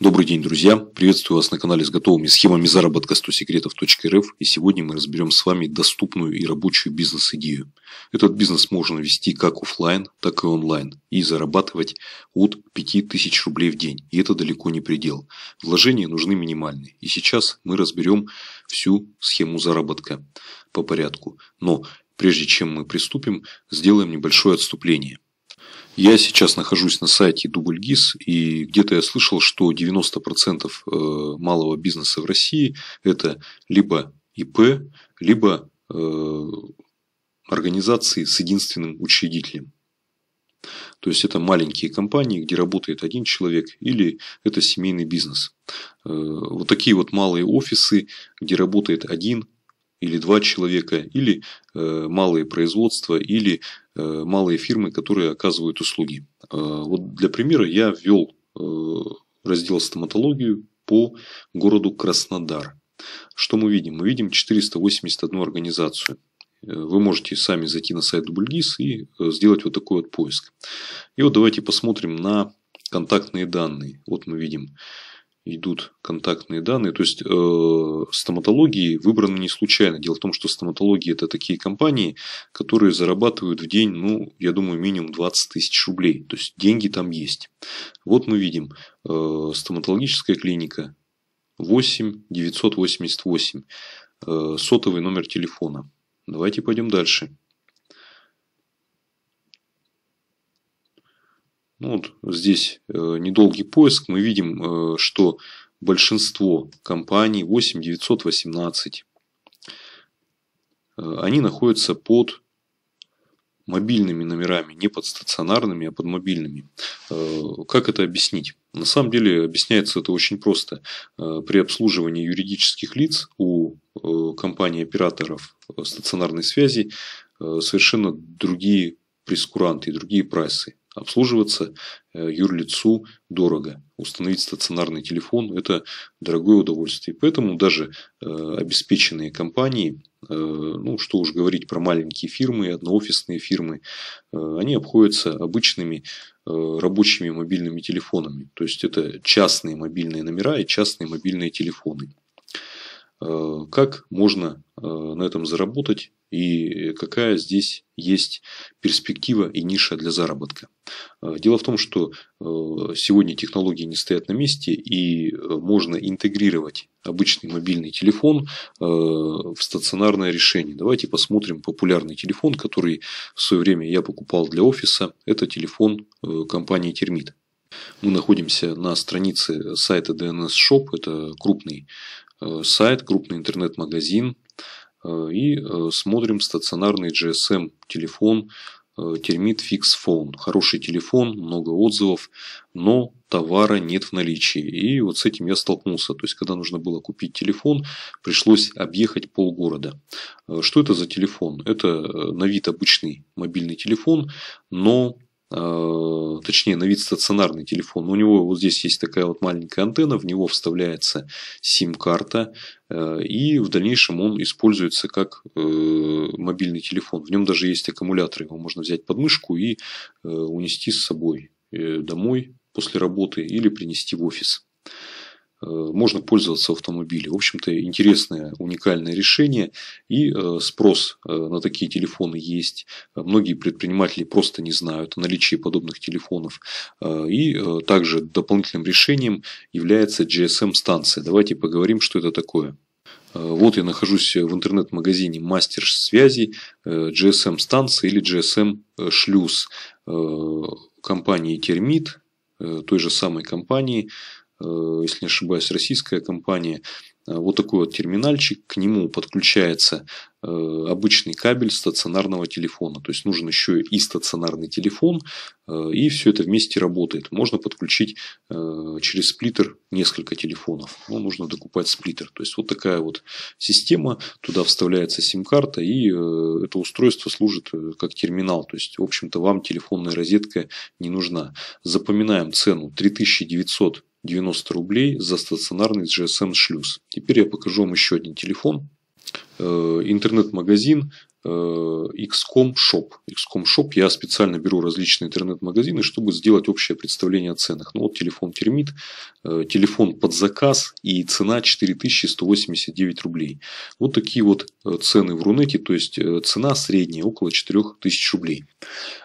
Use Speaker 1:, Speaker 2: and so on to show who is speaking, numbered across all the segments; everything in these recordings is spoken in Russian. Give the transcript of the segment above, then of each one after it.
Speaker 1: Добрый день, друзья! Приветствую вас на канале с готовыми схемами заработка 100 секретов.рф и сегодня мы разберем с вами доступную и рабочую бизнес-идею. Этот бизнес можно вести как офлайн, так и онлайн и зарабатывать от 5000 рублей в день. И это далеко не предел. Вложения нужны минимальные. И сейчас мы разберем всю схему заработка по порядку. Но прежде чем мы приступим, сделаем небольшое отступление – я сейчас нахожусь на сайте Дубльгиз, и где-то я слышал, что 90% э, малого бизнеса в России – это либо ИП, либо э, организации с единственным учредителем. То есть это маленькие компании, где работает один человек, или это семейный бизнес. Э, вот такие вот малые офисы, где работает один или два человека, или э, малые производства, или э, малые фирмы, которые оказывают услуги. Э, вот для примера я ввел э, раздел стоматологию по городу Краснодар. Что мы видим? Мы видим 481 организацию. Э, вы можете сами зайти на сайт Дубльгиз и э, сделать вот такой вот поиск. И вот давайте посмотрим на контактные данные. Вот мы видим идут контактные данные. То есть э, стоматологии выбраны не случайно. Дело в том, что стоматологии это такие компании, которые зарабатывают в день, ну, я думаю, минимум 20 тысяч рублей. То есть деньги там есть. Вот мы видим э, стоматологическая клиника 8 988, э, сотовый номер телефона. Давайте пойдем дальше. Ну, вот здесь э, недолгий поиск. Мы видим, э, что большинство компаний 8918, э, они находятся под мобильными номерами, не под стационарными, а под мобильными. Как это объяснить? На самом деле объясняется это очень просто. При обслуживании юридических лиц у компаний-операторов стационарной связи совершенно другие прескуранты другие прайсы. Обслуживаться э, юрлицу дорого. Установить стационарный телефон – это дорогое удовольствие. Поэтому даже э, обеспеченные компании, э, ну что уж говорить про маленькие фирмы, одноофисные фирмы, они обходятся обычными рабочими мобильными телефонами. То есть это частные мобильные номера и частные мобильные телефоны. Как можно на этом заработать? и какая здесь есть перспектива и ниша для заработка. Э, дело в том, что э, сегодня технологии не стоят на месте и э, можно интегрировать обычный мобильный телефон в стационарное решение. Давайте посмотрим популярный телефон, который в свое время я покупал для офиса. Это телефон компании Термит. Мы находимся на странице сайта DNS Shop, это крупный сайт, крупный интернет-магазин, Э, и э, смотрим стационарный GSM телефон э, Термит Fix Phone. Хороший телефон, много отзывов, но товара нет в наличии. И вот с этим я столкнулся. То есть, когда нужно было купить телефон, пришлось объехать полгорода. Что это за телефон? Это на вид обычный мобильный телефон, но Э, точнее на вид стационарный телефон. У него вот здесь есть такая вот маленькая антенна, в него вставляется сим-карта, э, и в дальнейшем он используется как э, мобильный телефон. В нем даже есть аккумулятор, его можно взять под мышку и унести с собой домой после работы или принести в офис. Э, можно пользоваться автомобилем. В общем-то, интересное, уникальное решение. И э, спрос э, на такие телефоны есть. Многие предприниматели просто не знают о наличии подобных телефонов. И также дополнительным решением является GSM-станция. Давайте поговорим, что это такое. Вот я нахожусь в интернет-магазине «Мастер связи» GSM-станция или GSM-шлюз компании «Термит», той же самой компании – Э, если не ошибаюсь, российская компания, э, вот такой вот терминальчик, к нему подключается э, обычный кабель стационарного телефона. То есть нужен еще и стационарный телефон, и все это вместе работает. Можно подключить через сплиттер несколько телефонов, но ну, нужно докупать сплиттер. То есть вот такая вот система, туда вставляется сим-карта, и это устройство служит как терминал. То есть, в общем-то, вам телефонная розетка не нужна. Запоминаем цену 3900 90 рублей за стационарный GSM-шлюз. Теперь я покажу вам еще один телефон, Э, интернет-магазин э, XCOM Shop. XCOM Shop я специально беру различные интернет-магазины, чтобы сделать общее представление о ценах. Ну вот телефон термит, э, телефон под заказ и цена 4189 рублей. Вот такие вот цены в Рунете, то есть цена средняя около 4000 рублей.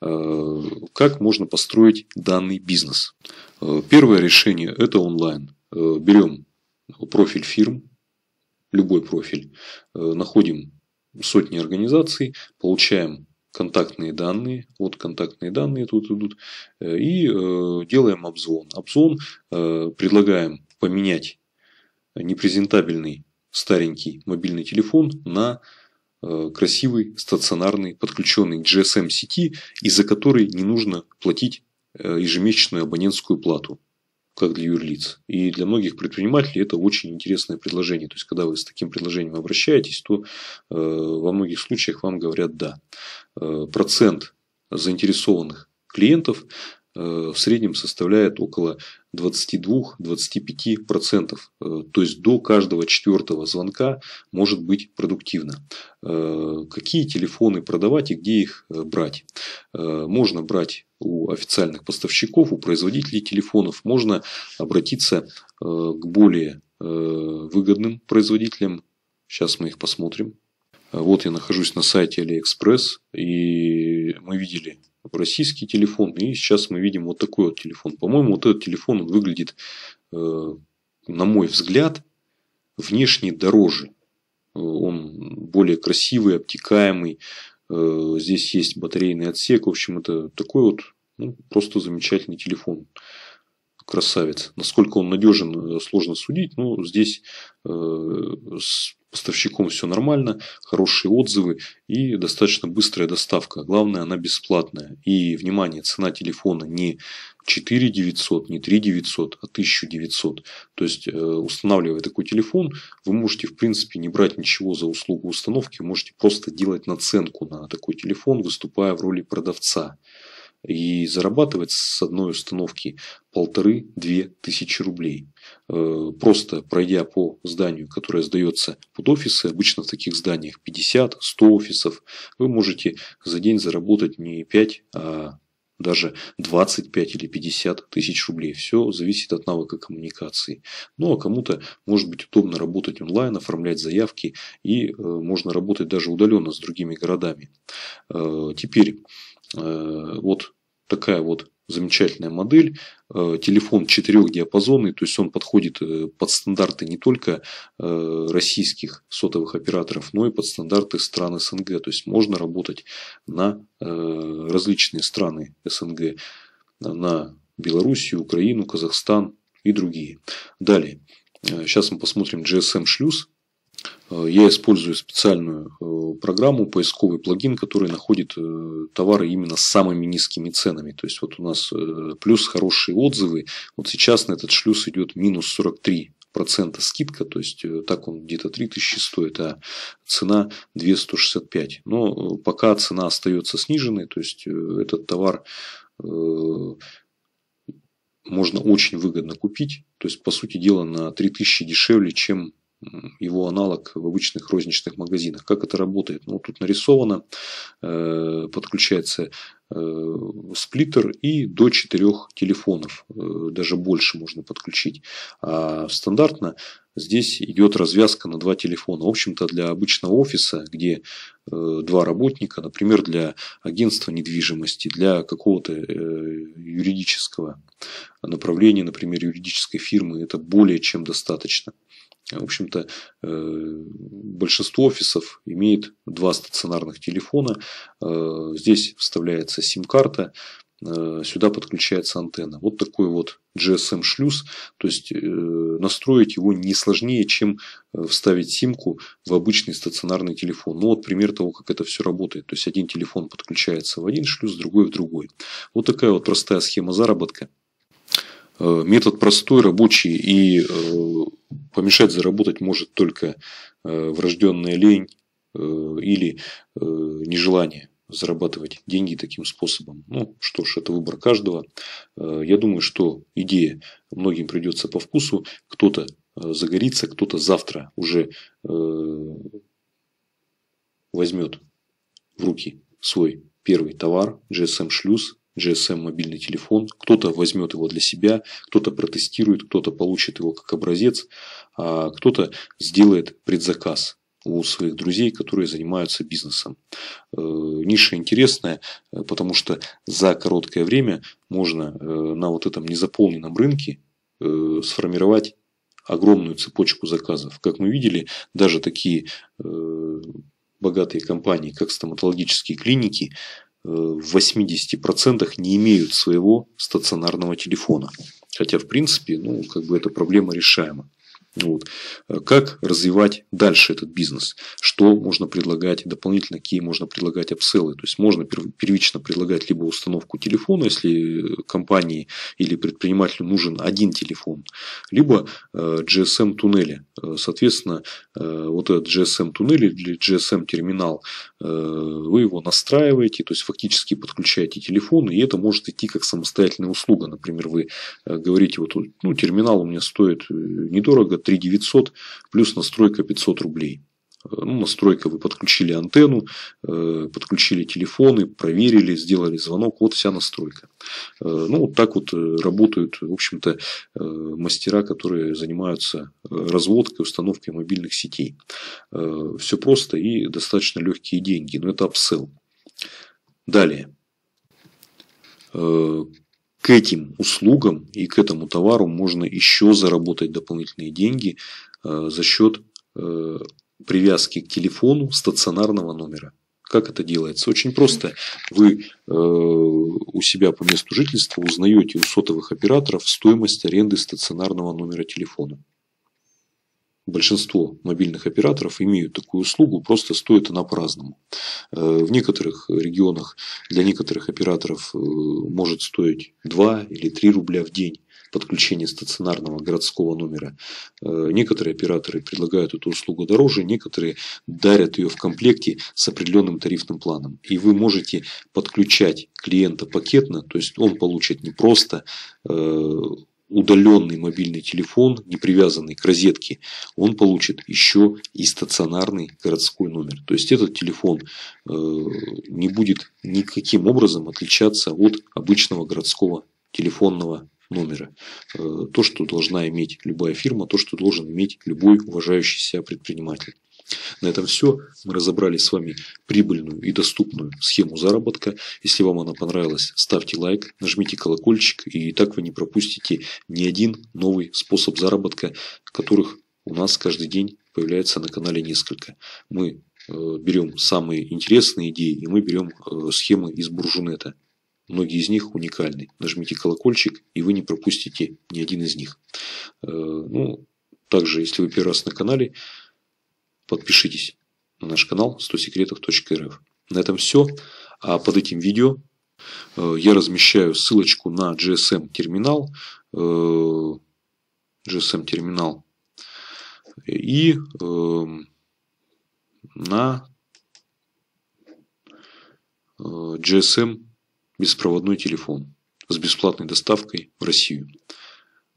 Speaker 1: Как можно построить данный бизнес? Первое решение это онлайн. Берем профиль фирмы любой профиль, э, находим сотни организаций, получаем контактные данные, вот контактные данные тут идут, э, и э, делаем обзвон. Обзвон предлагаем поменять непрезентабельный старенький мобильный телефон на красивый, стационарный, подключенный к GSM-сети, из-за которой не нужно платить ежемесячную абонентскую плату как для юрлиц. И для многих предпринимателей это очень интересное предложение. То есть, когда вы с таким предложением обращаетесь, то э, во многих случаях вам говорят «да». Э, процент заинтересованных клиентов Э, в среднем составляет около 22-25%. Э, то есть до каждого четвертого звонка может быть продуктивно. Э, какие телефоны продавать и где их брать? Можно брать у официальных поставщиков, у производителей телефонов. Можно обратиться к более выгодным производителям. Сейчас мы их посмотрим. Вот я нахожусь на сайте AliExpress и видели российский телефон, и сейчас мы видим вот такой вот телефон. По-моему, вот этот телефон он выглядит, э, на мой взгляд, внешне дороже. Он более красивый, обтекаемый. Э, здесь есть батарейный отсек. В общем, это такой вот ну, просто замечательный телефон. Красавец. Насколько он надежен, э, сложно судить. Но здесь с поставщиком все нормально, хорошие отзывы и достаточно быстрая доставка. Главное, она бесплатная. И, внимание, цена телефона не 4 900, не 3 900, а 1900. То есть, э, устанавливая такой телефон, вы можете, в принципе, не брать ничего за услугу установки, можете просто делать наценку на такой телефон, выступая в роли продавца и зарабатывать с одной установки полторы-две тысячи рублей. Э, просто пройдя по зданию, которое сдается под офисы, обычно в таких зданиях 50-100 офисов, вы можете за день заработать не 5, а даже 25 или 50 тысяч рублей. Все зависит от навыка коммуникации. Ну а кому-то может быть удобно работать онлайн, оформлять заявки и э, можно работать даже удаленно с другими городами. Э, теперь э, вот такая вот замечательная модель. Э, телефон четырехдиапазонный, то есть он подходит э, под стандарты не только э, российских сотовых операторов, но и под стандарты стран СНГ. То есть можно работать на различные страны СНГ, на Белоруссию, Украину, Казахстан и другие. Далее. Сейчас мы посмотрим GSM-шлюз Э, я использую специальную э, программу, поисковый плагин, который находит э, товары именно с самыми низкими ценами. То есть, вот у нас плюс хорошие отзывы. Вот сейчас на этот шлюз идет минус 43 процента скидка, то есть так он где-то 3000 стоит, а цена 2165. Но пока цена остается сниженной, то есть этот товар можно очень выгодно купить, то есть по сути дела на 3000 дешевле, чем его аналог в обычных розничных магазинах. Как это работает? Ну, тут нарисовано, э, подключается э, сплиттер и до 4 телефонов, э, даже больше можно подключить. А стандартно здесь идет развязка на два телефона. В общем-то, для обычного офиса, где два работника, например, для агентства недвижимости, для какого-то юридического направления, например, юридической фирмы, это более чем достаточно. В общем-то, э, большинство офисов имеет два стационарных телефона. Э, здесь вставляется сим-карта, э, сюда подключается антенна. Вот такой вот GSM-шлюз. То есть настроить его не сложнее, чем вставить симку в обычный стационарный телефон. Ну вот пример того, как это все работает. То есть один телефон подключается в один шлюз, другой в другой. Вот такая вот простая схема заработка. Э, метод простой, рабочий и э, помешать заработать может только э, врожденная лень или нежелание зарабатывать деньги таким способом. Ну что ж, это выбор каждого. Я думаю, что идея многим придется по вкусу. Кто-то загорится, кто-то завтра уже возьмет в руки свой первый товар, GSM-шлюз, GSM мобильный телефон, кто-то возьмет его для себя, кто-то протестирует, кто-то получит его как образец, а кто-то сделает предзаказ у своих друзей, которые занимаются бизнесом. Э, ниша интересная, э, потому что за короткое время можно э, на вот этом незаполненном рынке сформировать огромную цепочку заказов. Как мы видели, даже такие богатые компании, как стоматологические клиники, Э, в 80% не имеют своего стационарного телефона. Хотя, в принципе, ну, как бы эта проблема решаема. Вот. Э, как развивать дальше этот бизнес? Что можно предлагать дополнительно, какие можно предлагать апселлы? То есть можно первично предлагать либо установку телефона, если э, компании или предпринимателю нужен один телефон, либо э, GSM-туннели. Соответственно, вот этот GSM-туннель или GSM-терминал, вы его настраиваете, то есть фактически подключаете телефон, и это может идти как самостоятельная услуга. Например, вы говорите, вот ну, терминал у меня стоит недорого, 3900 плюс настройка 500 рублей. Э, ну, настройка вы подключили антенну, э, подключили телефоны, проверили, сделали звонок, вот вся настройка. Э, ну, вот так вот работают, в общем-то, мастера, которые занимаются разводкой, установкой мобильных сетей. Все просто и достаточно легкие деньги, но это апсел. Далее к этим услугам и к этому товару можно еще заработать дополнительные деньги э, за счет э, привязки к телефону стационарного номера. Как это делается? Очень просто. Вы э, у себя по месту жительства узнаете у сотовых операторов стоимость аренды стационарного номера телефона. Большинство мобильных операторов имеют такую услугу, просто стоит она по-разному. Э, в некоторых регионах для некоторых операторов э, может стоить 2 или 3 рубля в день подключение стационарного городского номера. Э, некоторые операторы предлагают эту услугу дороже, некоторые дарят ее в комплекте с определенным тарифным планом. И вы можете подключать клиента пакетно, то есть он получит не просто удаленный мобильный телефон, не привязанный к розетке, он получит еще и стационарный городской номер. То есть этот телефон э, не будет никаким образом отличаться от обычного городского телефонного номера. Э, то, что должна иметь любая фирма, то, что должен иметь любой уважающийся предприниматель. На этом все. Мы разобрали с вами прибыльную и доступную схему заработка. Если вам она понравилась, ставьте лайк, нажмите колокольчик, и так вы не пропустите ни один новый способ заработка, которых у нас каждый день появляется на канале несколько. Мы э, берем самые интересные идеи, и мы берем э, схемы из Буржунета. Многие из них уникальны. Нажмите колокольчик, и вы не пропустите ни один из них. Э, ну, также, если вы первый раз на канале, подпишитесь на наш канал 100секретов.рф. На этом все. А под этим видео э, я размещаю ссылочку на GSM эм терминал. GSM э, эм терминал. И эм, на GSM э, беспроводной телефон с бесплатной доставкой в Россию.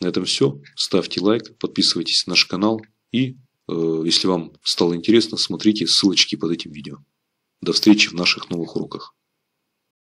Speaker 1: На этом все. Ставьте лайк, подписывайтесь на наш канал и Э, если вам стало интересно, смотрите ссылочки под этим видео. До встречи в наших новых уроках.